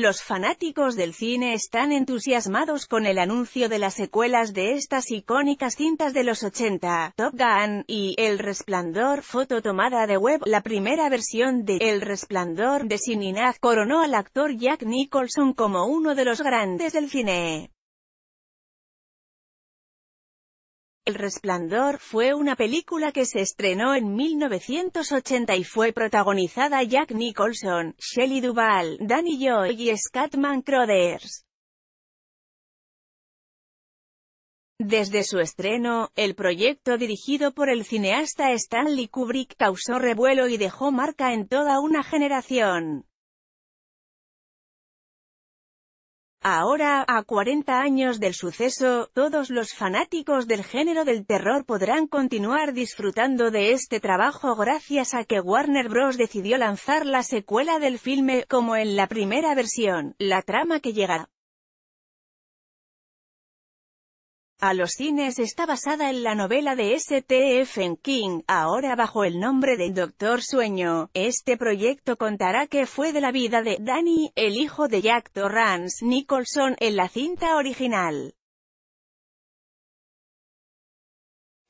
Los fanáticos del cine están entusiasmados con el anuncio de las secuelas de estas icónicas cintas de los 80, Top Gun, y El Resplandor, foto tomada de web. La primera versión de El Resplandor de Sininaz coronó al actor Jack Nicholson como uno de los grandes del cine. El Resplandor fue una película que se estrenó en 1980 y fue protagonizada Jack Nicholson, Shelley Duvall, Danny Joy y Scatman Crothers. Desde su estreno, el proyecto dirigido por el cineasta Stanley Kubrick causó revuelo y dejó marca en toda una generación. Ahora, a 40 años del suceso, todos los fanáticos del género del terror podrán continuar disfrutando de este trabajo gracias a que Warner Bros. decidió lanzar la secuela del filme, como en la primera versión, la trama que llega a los cines está basada en la novela de S.T.F. King, ahora bajo el nombre de Doctor Sueño. Este proyecto contará que fue de la vida de Danny, el hijo de Jack Torrance Nicholson, en la cinta original.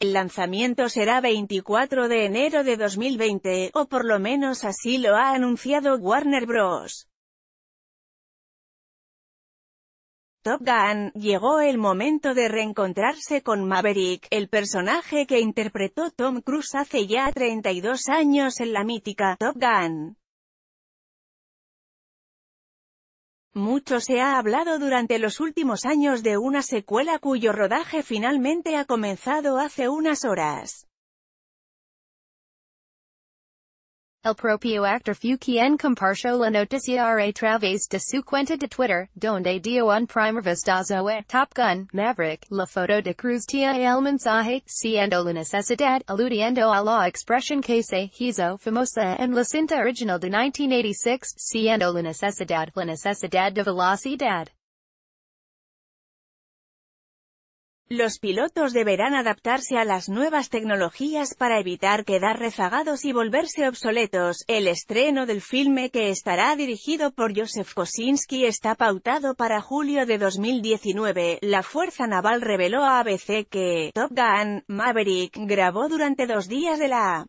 El lanzamiento será 24 de enero de 2020, o por lo menos así lo ha anunciado Warner Bros. Top Gun, llegó el momento de reencontrarse con Maverick, el personaje que interpretó Tom Cruise hace ya 32 años en la mítica Top Gun. Mucho se ha hablado durante los últimos años de una secuela cuyo rodaje finalmente ha comenzado hace unas horas. El propio actor fue quien compartió la noticia a través de su cuenta de Twitter, donde dio un primer vistazo a Top Gun, Maverick, la foto de Cruz tía el mensaje, siendo la necesidad, aludiendo a la expresión que se hizo famosa en la cinta original de 1986, siendo la necesidad, la necesidad de velocidad. Los pilotos deberán adaptarse a las nuevas tecnologías para evitar quedar rezagados y volverse obsoletos. El estreno del filme que estará dirigido por Joseph Kosinski está pautado para julio de 2019. La Fuerza Naval reveló a ABC que Top Gun, Maverick, grabó durante dos días de la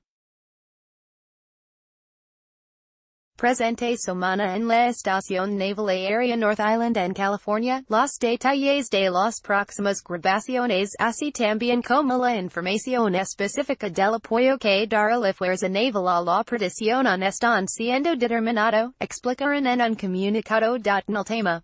Presente Somana en la Estación Naval Area North Island en California, los detalles de las próximas grabaciones así también como la información específica del apoyo que dará la Fuerza Naval a la operación en están siendo determinado, explicaron en un comunicado. El tema.